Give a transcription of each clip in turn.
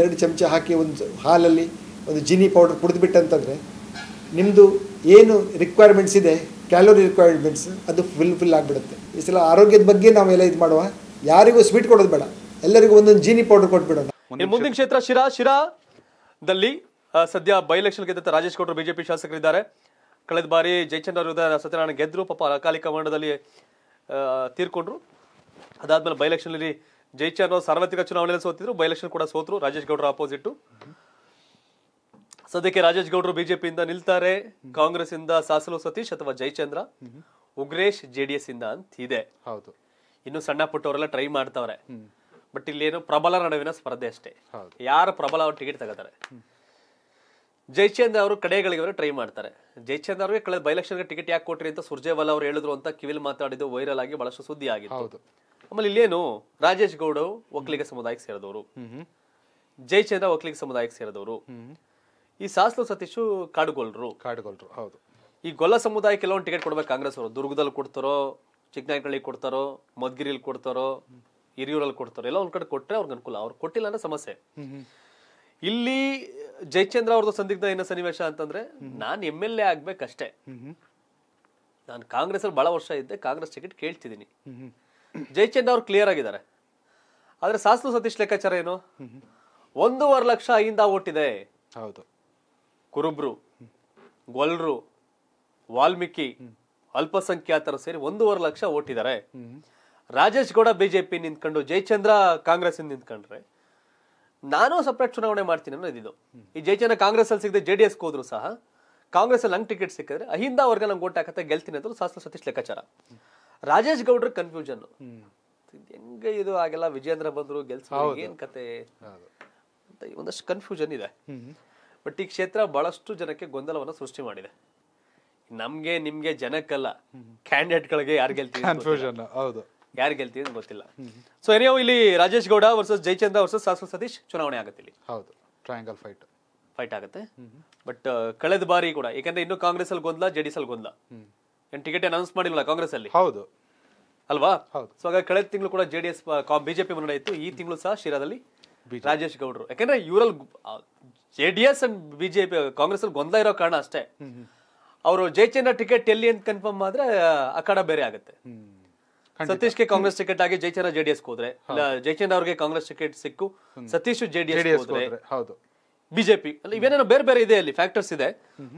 ಎರಡು ಚಮಚ ಹಾಕಿ ಒಂದು ಹಾಲಲ್ಲಿ ಒಂದು ಜಿನಿ ಪೌಡರ್ ಕುಡಿದ್ಬಿಟ್ಟಂತಂದರೆ ನಿಮ್ಮದು ಏನು ರಿಕ್ವೈರ್ಮೆಂಟ್ಸ್ ಇದೆ ಕ್ಯಾಲೋರಿ ರಿಕ್ವೈರ್ಮೆಂಟ್ಸ್ ಅದು ಫುಲ್ ಫಿಲ್ ಆಗಿಬಿಡುತ್ತೆ ಈ ಸಲ ಆರೋಗ್ಯದ ಬಗ್ಗೆ ನಾವೆಲ್ಲ ಇದು ಮಾಡುವ ಯಾರಿಗೂ ಸ್ವೀಟ್ ಕೊಡೋದು ಬೇಡ ಎಲ್ಲರಿಗೂ ಒಂದೊಂದು ಜೀನಿ ಪೌಡರ್ ಕೊಟ್ಬಿಡೋಣ ಮುಂದಿನ ಕ್ಷೇತ್ರ ಶಿರಾ ಶಿರಾದಲ್ಲಿ ಸದ್ಯ ಬೈ ಎಲೆಕ್ಷನ್ ಗೆದ್ದಂತ ರಾಜೇಶ್ ಗೌಡರು ಬಿಜೆಪಿ ಶಾಸಕರಿದ್ದಾರೆ ಕಳೆದ ಬಾರಿ ಜಯಚಂದ್ರ ವಿರುದ್ಧ ಸತ್ಯನಾರಾಯಣ ಗೆದ್ರು ಪಾಪ ಅಕಾಲಿಕ ಮಂಡದಲ್ಲಿ ತೀರ್ಕೊಂಡ್ರು ಅದಾದ್ಮೇಲೆ ಬೈ ಎಲೆಕ್ಷನ್ ಜೈಚಂದ್ರ ಸಾರ್ವತ್ರಿಕ ಚುನಾವಣೆಯಲ್ಲಿ ಸೋತಿದ್ರು ಬೈ ಕೂಡ ಸೋತರು ರಾಜೇಶ್ ಗೌಡರ ಆಪೋಸಿಟ್ ಸದ್ಯಕ್ಕೆ ರಾಜೇಶ್ ಗೌಡರು ಬಿಜೆಪಿಯಿಂದ ನಿಲ್ತಾರೆ ಕಾಂಗ್ರೆಸ್ ಇಂದ ಸಾಸಲು ಸತೀಶ್ ಅಥವಾ ಜೈಚಂದ್ರ ಉಗ್ರೇಶ್ ಜೆಡಿಎಸ್ ಇಂದ ಅಂತ ಇದೆ ಹೌದು ಇನ್ನು ಸಣ್ಣ ಪುಟ್ಟವರೆಲ್ಲ ಟ್ರೈ ಮಾಡ್ತಾವ್ರೆ ಬಟ್ ಇಲ್ಲಿ ಏನು ಪ್ರಬಲ ನಡುವಿನ ಸ್ಪರ್ಧೆ ಅಷ್ಟೇ ಯಾರು ಪ್ರಬಲ ಅವರು ಟಿಕೆಟ್ ತಗೋತಾರೆ ಜೈಚಂದ್ರ ಅವರು ಕಡೆಗಳಿಗೆ ಅವರು ಟ್ರೈ ಮಾಡ್ತಾರೆ ಜಯಚಂದ್ರ ಅವರಿಗೆ ಕಳೆದ ಟಿಕೆಟ್ ಯಾಕೆ ಕೊಟ್ರಿ ಅಂತ ಸುರ್ಜೇವಾಲಾ ಅವರು ಹೇಳಿದ್ರು ಅಂತ ಕಿವಿಲ್ ಮಾತಾಡಿದ್ದು ವೈರಲ್ ಆಗಿ ಬಹಳಷ್ಟು ಸುದ್ದಿ ಆಗಿದೆ ಆಮೇಲೆ ಇಲ್ಲೇನು ರಾಜೇಶ್ ಗೌಡ ಒಕ್ಕಲಿಗ ಸಮುದಾಯಕ್ಕೆ ಸೇರಿದವರು ಜಯಚಂದ್ರ ಒಕ್ಕಲಿಗ ಸಮುದಾಯಕ್ಕೆ ಸೇರಿದವರು ಈ ಸಾಸ್ಲು ಸತೀಶು ಕಾಡುಗೊಲ್ರು ಕಾಡುಗೊಲ್ರು ಹೌದು ಈ ಗೊಲ್ಲ ಸಮುದಾಯಕ್ಕೆ ಕೆಲವೊಂದು ಟಿಕೆಟ್ ಕೊಡ್ಬೇಕು ಕಾಂಗ್ರೆಸ್ ಅವರು ದುರ್ಗದಲ್ಲಿ ಕೊಡ್ತಾರೋ ಚಿಕ್ಕನಾಯಕಳ್ಳಿ ಕೊಡ್ತಾರೋ ಮದ್ಗಿರಿಲಿ ಕೊಡ್ತಾರೋ ಹಿರಿಯೂರಲ್ಲಿ ಕೊಡ್ತಾರೋ ಎಲ್ಲ ಒಂದ್ ಕಡೆ ಕೊಟ್ರೆ ಅವ್ರಿಗೆ ಅನುಕೂಲ ಅವ್ರು ಕೊಟ್ಟಿಲ್ಲ ಅಂದ್ರೆ ಸಮಸ್ಯೆ ಇಲ್ಲಿ ಜಯಚಂದ್ರ ಅವ್ರದ್ದು ಸಂದಿಗ್ಧ ಏನೋ ಸನ್ನಿವೇಶ ಅಂತಂದ್ರೆ ನಾನು ಎಮ್ ಎಲ್ ಎ ಆಗ್ಬೇಕಷ್ಟೇ ನಾನು ಕಾಂಗ್ರೆಸ್ ಅಲ್ಲಿ ಬಹಳ ವರ್ಷ ಇದ್ದೆ ಕಾಂಗ್ರೆಸ್ ಟಿಕೆಟ್ ಕೇಳ್ತಿದ್ದೀನಿ ಜೈಚಂದ್ರ ಅವ್ರು ಕ್ಲಿಯರ್ ಆಗಿದ್ದಾರೆ ಆದ್ರೆ ಸಾಸು ಸತೀಶ್ ಲೆಕ್ಕಾಚಾರ ಏನು ಒಂದೂವರೆ ಲಕ್ಷ ಅಹಿಂದ ಓಟಿದೆ ಹೌದು ಕುರುಬ್ರು ಗೊಲ್ರು ವಾಲ್ಮೀಕಿ ಅಲ್ಪಸಂಖ್ಯಾತರು ಸೇರಿ ಒಂದೂವರೆ ಲಕ್ಷ ಓಟಿದ್ದಾರೆ ರಾಜೇಶ್ ಗೌಡ ಬಿಜೆಪಿ ನಿಂತ್ಕೊಂಡು ಜಯಚಂದ್ರ ಕಾಂಗ್ರೆಸ್ ನಿಂತ್ಕೊಂಡ್ರೆ ನಾನು ಸಪ್ರೇಟ್ ಚುನಾವಣೆ ಮಾಡ್ತೀನಿ ಅಂದ್ರೆ ಇದು ಈ ಜಯಚಂದ್ರ ಕಾಂಗ್ರೆಸ್ ಅಲ್ಲಿ ಸಿಗದೆ ಜೆ ಡಿ ಎಸ್ ಹೋದ್ರು ಸಹ ಕಾಂಗ್ರೆಸ್ ಅಲ್ಲಿ ಹಂಗ್ ಟಿಕೆಟ್ ಸಿಕ್ಕಿದ್ರೆ ಅಹಿಂದ ಅವ್ರಿಗೆ ನಮ್ಗೆ ಓಟ್ ಹಾಕತ್ತೆ ಗೆಲ್ತೀನಿ ಅಂತ ಶಾಸ್ತ್ರ ಸತೀಶ್ ಲೆಕ್ಕಾಚಾರ ರಾಜೇಶ್ ಗೌಡ್ರ ಕನ್ಫ್ಯೂಷನ್ ಹೆಂಗ ಇದು ಆಗೆಲ್ಲ ವಿಜೇಂದ್ರ ಬಂದ್ರು ಗೆಲ್ಸ ಏನ್ ಕತೆ ಅಂತ ಒಂದಷ್ಟು ಕನ್ಫ್ಯೂಷನ್ ಇದೆ ಬಟ್ ಈ ಕ್ಷೇತ್ರ ಬಹಳಷ್ಟು ಜನಕ್ಕೆ ಗೊಂದಲವನ್ನ ಸೃಷ್ಟಿ ಮಾಡಿದೆ ನಮ್ಗೆ ನಿಮ್ಗೆ ಜನಕ್ಕಲ್ಲ ಕ್ಯಾಂಡಿಡೇಟ್ಗಳಿಗೆ ಯಾರು ಗೆಲ್ತೀವಿ ಕನ್ಫ್ಯೂಷನ್ ಹೌದು ಯಾರು ಗೆಲ್ತೀವಿ ಅಂತ ಗೊತ್ತಿಲ್ಲ ಸೊ ಏನೇ ಇಲ್ಲಿ ರಾಜೇಶ್ ಗೌಡ ವರ್ಸಸ್ ಜಯಚಂದ್ರ ವರ್ಸಸ್ ಸಾಸ್ವ ಸತೀಶ್ ಚುನಾವಣೆ ಆಗುತ್ತೆ ಇಲ್ಲಿ ಹೌದು ಟ್ರಯಾಂಗಲ್ ಫೈಟ್ ಫೈಟ್ ಆಗುತ್ತೆ ಬಟ್ ಕಳೆದ ಬಾರಿ ಕೂಡ ಯಾಕಂದ್ರೆ ಇನ್ನು ಕಾಂಗ್ರೆಸ್ ಅಲ್ಲಿ ಗೊಂದಲ ಜೆಡಿಎಸ್ ಅಲ್ಲಿ ಗೊಂದಲ ಟಿಕೆಟ್ ಅನೌನ್ಸ್ ಮಾಡಿಲ್ಲ ಕಾಂಗ್ರೆಸ್ ಅಲ್ಲಿ ಹೌದು ಅಲ್ವಾ ಸೊ ಹಾಗಾಗಿ ಕಳೆದ ತಿಂಗಳು ಕೂಡ ಜೆಡಿಎಸ್ ಬಿಜೆಪಿ ಮುನ್ನಡೆ ಇತ್ತು ಈ ತಿಂಗಳು ಸಹ ಶಿರಾದಲ್ಲಿ ರಾಜೇಶ್ ಗೌಡ್ರು ಯಾಕಂದ್ರೆ ಇವರಲ್ಲಿ ಜೆಡಿಎಸ್ ಅಂಡ್ ಬಿಜೆಪಿ ಕಾಂಗ್ರೆಸ್ ಅಲ್ಲಿ ಗೊಂದಲ ಇರೋ ಕಾರಣ ಅಷ್ಟೇ ಅವರು ಜಯಚಂದ್ರ ಟಿಕೆಟ್ ಎಲ್ಲಿ ಅಂತ ಕನ್ಫರ್ಮ್ ಆದ್ರೆ ಅಖಾಡ ಬೇರೆ ಆಗುತ್ತೆ ಸತೀಶ್ಗೆ ಕಾಂಗ್ರೆಸ್ ಟಿಕೆಟ್ ಆಗಿ ಜಯಚಂದ್ರ ಜೆಡಿಎಸ್ ಹೋದ್ರೆ ಜಯಚಂದ್ರ ಅವ್ರಿಗೆ ಕಾಂಗ್ರೆಸ್ ಟಿಕೆಟ್ ಸಿಕ್ಕು ಸತೀಶ್ ಜೆಡಿಎಸ್ ಹೋದ್ರೆ ಹೌದು ಬಿಜೆಪಿ ಅಲ್ಲಿ ಇವೇನೇನೋ ಬೇರೆ ಬೇರೆ ಇದೆ ಅಲ್ಲಿ ಫ್ಯಾಕ್ಟರ್ಸ್ ಇದೆ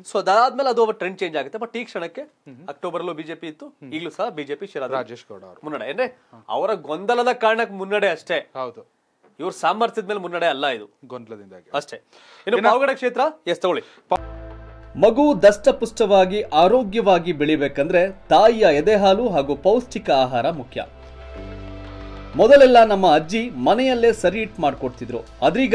ಸೊ ಅದಾದ್ಮೇಲೆ ಅದು ಒಬ್ಬ ಟ್ರೆಂಡ್ ಚೇಂಜ್ ಆಗುತ್ತೆ ಬಟ್ ಈ ಕ್ಷಣಕ್ಕೆ ಅಕ್ಟೋಬರ್ ಅಲ್ಲೂ ಬಿಜೆಪಿ ಇತ್ತು ಈಗಲೂ ಸಹ ಬಿಜೆಪಿ ಶಿರಾ ರಾಜೇಶ್ ಗೌಡ ಅವರು ಮುನ್ನಡೆ ಅಂದ್ರೆ ಅವರ ಗೊಂದಲದ ಕಾರಣಕ್ಕೆ ಮುನ್ನಡೆ ಅಷ್ಟೇ ಹೌದು ಇವ್ರ ಸಾಮರ್ಥ್ಯದ ಮೇಲೆ ಮುನ್ನಡೆ ಅಲ್ಲ ಇದು ಗೊಂದಲದಿಂದ ಅಷ್ಟೇ ಇನ್ನು ಪಾವಗಡ ಕ್ಷೇತ್ರ ಎಸ್ ತಗೊಳ್ಳಿ ಮಗು ದಷ್ಟಪುಷ್ಟವಾಗಿ ಆರೋಗ್ಯವಾಗಿ ಬೆಳಿಬೇಕಂದ್ರೆ ತಾಯಿಯ ಎದೆ ಹಾಲು ಹಾಗೂ ಪೌಷ್ಟಿಕ ಆಹಾರ ಮುಖ್ಯ ಮೊದಲೆಲ್ಲ ನಮ್ಮ ಅಜ್ಜಿ ಮನೆಯಲ್ಲೇ ಸರಿ ಇಟ್ ಮಾಡ್ಕೊಡ್ತಿದ್ರು ಅದ್ರೀಗ